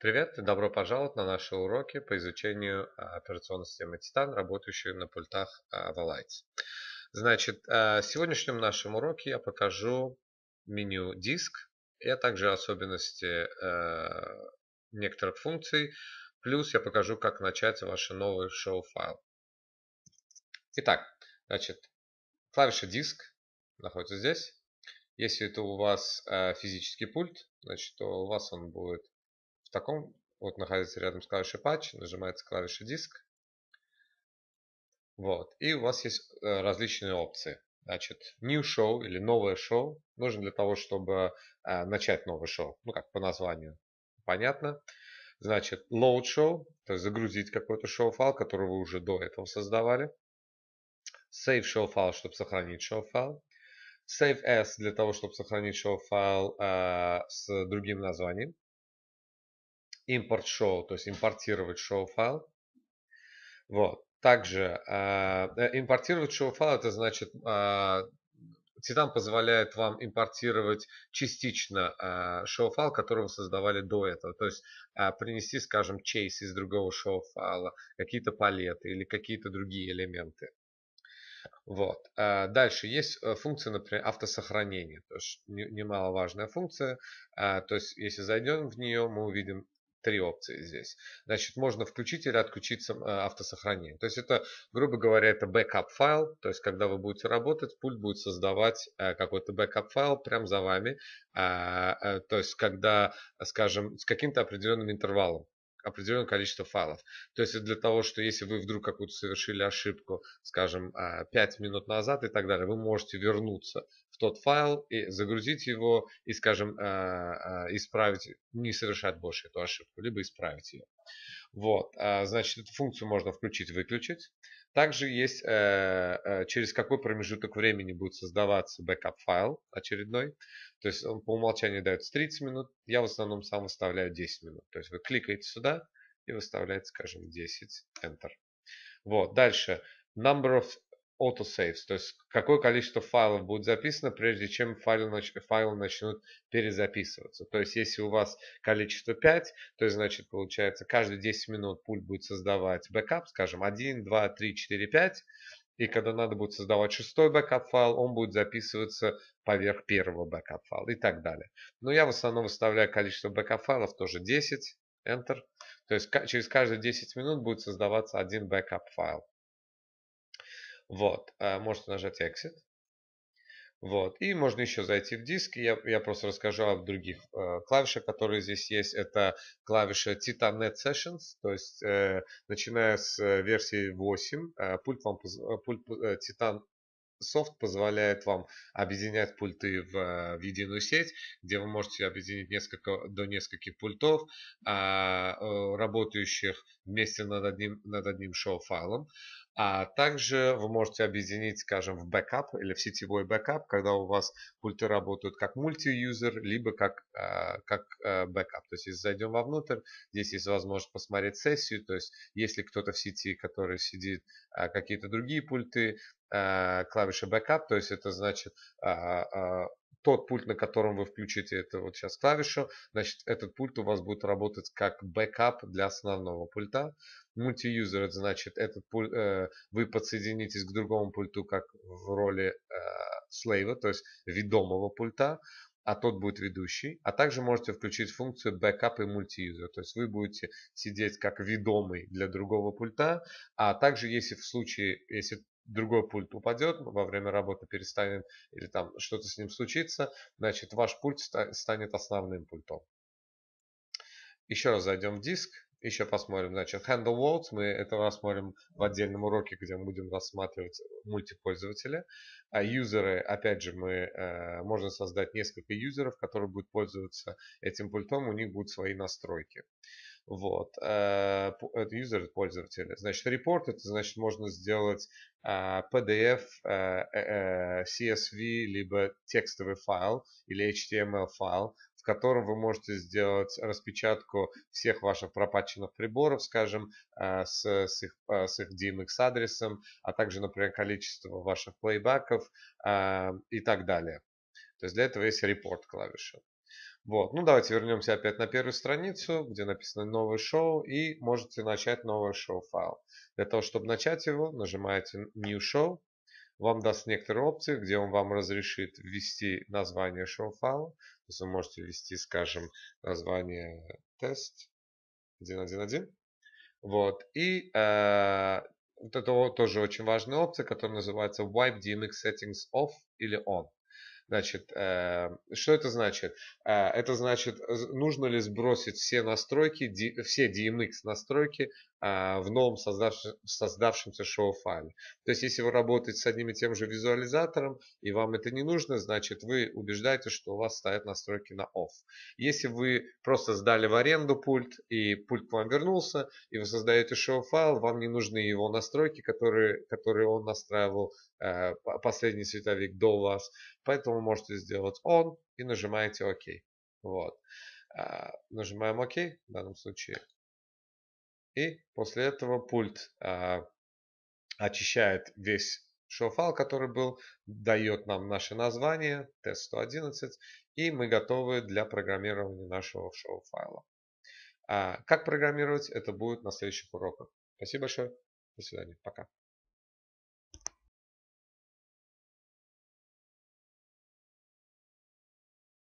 Привет и добро пожаловать на наши уроки по изучению а, операционной системы Titan, работающей на пультах Avalites. А, значит, а, в сегодняшнем нашем уроке я покажу меню диск, и также особенности некоторых функций, плюс я покажу, как начать ваш новый шоу-файл. Итак, значит, клавиша диск находится здесь. Если это у вас физический пульт, значит, то у вас он будет в таком вот находится рядом с клавишей Patch, нажимается клавиша Диск. Вот. И у вас есть э, различные опции. Значит, new show или новое шоу нужно для того, чтобы э, начать новое шоу. Ну, как по названию. Понятно. Значит, load show, то есть загрузить какой-то шоу-файл, который вы уже до этого создавали. Save show-файл, чтобы сохранить шоу-файл. Save as для того, чтобы сохранить шоу-файл э, с другим названием import show, то есть импортировать show файл. Вот. Также а, э, импортировать show файл, это значит, э, а, Titan позволяет вам импортировать частично э, а, show файл, который вы создавали до этого. То есть э, принести, скажем, чейс из другого show файла, какие-то палеты или какие-то другие элементы. Вот. Дальше есть э, функция, например, автосохранения. То есть немаловажная функция. То есть если зайдем в нее, мы увидим три опции здесь. Значит, можно включить или отключить э, автосохранение. То есть это, грубо говоря, это бэкап файл. То есть когда вы будете работать, пульт будет создавать э, какой-то бэкап файл прямо за вами. А, э, то есть когда, скажем, с каким-то определенным интервалом определенное количество файлов. То есть для того, что если вы вдруг какую-то совершили ошибку, скажем, 5 а, минут назад и так далее, вы можете вернуться в тот файл и загрузить его и, скажем, а, а, исправить, не совершать больше эту ошибку, либо исправить ее. Вот, а, значит, эту функцию можно включить-выключить. Также есть, э, э, через какой промежуток времени будет создаваться бэкап-файл очередной. То есть он по умолчанию дается 30 минут. Я в основном сам выставляю 10 минут. То есть вы кликаете сюда и выставляете, скажем, 10, Enter. Вот, дальше. Number of autosaves, то есть какое количество файлов будет записано, прежде чем файлы, нач... файлы начнут перезаписываться. То есть если у вас количество 5, то есть значит получается каждые 10 минут пульт будет создавать бэкап, скажем 1, 2, 3, 4, 5. И когда надо будет создавать шестой бэкап файл, он будет записываться поверх первого бэкап файла и так далее. Но я в основном выставляю количество бэкап файлов тоже 10, Enter. То есть через каждые 10 минут будет создаваться один бэкап файл. Вот, а, можете нажать Exit. Вот. И можно еще зайти в диск. Я, я просто расскажу об других э, клавишах, которые здесь есть. Это клавиша Titannet Sessions, то есть э, начиная с э, версии 8, э, пульт, вам, э, пульт э, Titan Soft позволяет вам объединять пульты в, э, в единую сеть, где вы можете объединить несколько, до нескольких пультов, а, работающих вместе над одним, над одним шоу-файлом. А также вы можете объединить, скажем, в бэкап или в сетевой бэкап, когда у вас пульты работают как мультиюзер, либо как, а, как э, бэкап. То есть, если зайдем вовнутрь, здесь есть возможность посмотреть сессию, то есть, если кто-то в сети, который сидит, а, какие-то другие пульты, а, клавиша бэкап, то есть это значит тот пульт, на котором вы включите это вот сейчас клавишу, значит, этот пульт у вас будет работать как бэкап для основного пульта. Мультиюзер, это значит, этот пульт, э, вы подсоединитесь к другому пульту как в роли э, то есть ведомого пульта а тот будет ведущий. А также можете включить функцию бэкап и мультиюзер. То есть вы будете сидеть как ведомый для другого пульта. А также если в случае, если другой пульт упадет, во время работы перестанет или там что-то с ним случится, значит ваш пульт станет основным пультом. Еще раз зайдем в диск, еще посмотрим, значит, handle words, мы это рассмотрим в отдельном уроке, где мы будем рассматривать мультипользователя. А юзеры, опять же, мы, э, можно создать несколько юзеров, которые будут пользоваться этим пультом, у них будут свои настройки. Вот. Это user, э, пользователя. Значит, report, это значит, можно сделать а, PDF, э, э, CSV, либо текстовый файл или HTML файл, в котором вы можете сделать распечатку всех ваших пропатченных приборов, скажем, с, с, их, с их DMX-адресом, а также, например, количество ваших плейбаков и так далее. То есть для этого есть report клавиша. Вот. Ну, давайте вернемся опять на первую страницу, где написано «Новое шоу», и можете начать новое шоу файл. Для того, чтобы начать его, нажимаете «New Show», вам даст некоторые опции, где он вам разрешит ввести название шоу файла. То есть вы можете ввести, скажем, название тест 1.1.1. Вот. И э, вот это тоже очень важная опция, которая называется Wipe DMX Settings Off или On. Значит, э, что это значит? Э, это значит, нужно ли сбросить все настройки, все DMX настройки а, в новом создавшемся шоу-файле. То есть, если вы работаете с одним и тем же визуализатором, и вам это не нужно, значит, вы убеждаете, что у вас стоят настройки на off. Если вы просто сдали в аренду пульт, и пульт к вам вернулся, и вы создаете шоу-файл, вам не нужны его настройки, которые, которые он настраивал э, последний световик до вас. Поэтому можете сделать on и нажимаете ОК. OK. Вот. Э, нажимаем ОК OK в данном случае. И после этого пульт э, очищает весь шоу который был, дает нам наше название, тест-111, и мы готовы для программирования нашего шоу-файла. А как программировать, это будет на следующих уроках. Спасибо большое. До свидания. Пока.